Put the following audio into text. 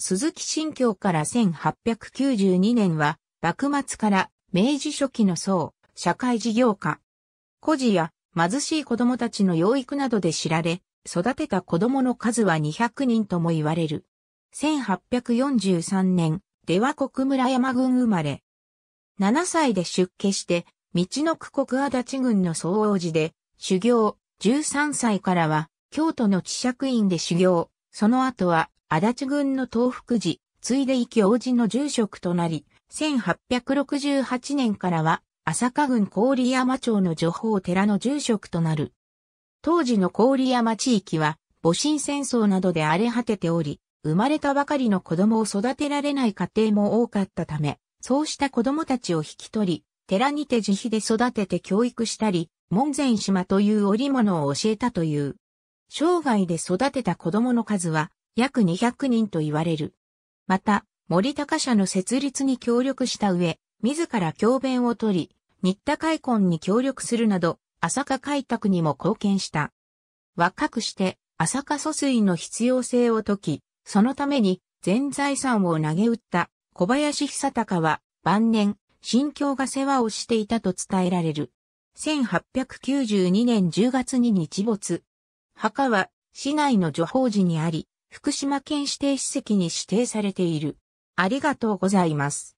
鈴木新京から1892年は、幕末から明治初期の層、社会事業家。孤児や貧しい子供たちの養育などで知られ、育てた子供の数は200人とも言われる。1843年、出羽国村山郡生まれ。7歳で出家して、道の区国足立郡の総王寺で、修行、13歳からは、京都の知釈院で修行、その後は、足立郡の東福寺、ついで行き王子の住職となり、1868年からは、朝霞郡郡山町の女宝寺の住職となる。当時の郡山地域は、母親戦争などで荒れ果てており、生まれたばかりの子供を育てられない家庭も多かったため、そうした子供たちを引き取り、寺にて自費で育てて教育したり、門前島という織物を教えたという。生涯で育てた子供の数は約200人と言われる。また、森高社の設立に協力した上、自ら教鞭を取り、新田開墾に協力するなど、浅香開拓にも貢献した。若くして、浅香疎水の必要性を解き、そのために全財産を投げ打った小林久隆は晩年、心境が世話をしていたと伝えられる。1892年10月に日没。墓は市内の女宝寺にあり、福島県指定史跡に指定されている。ありがとうございます。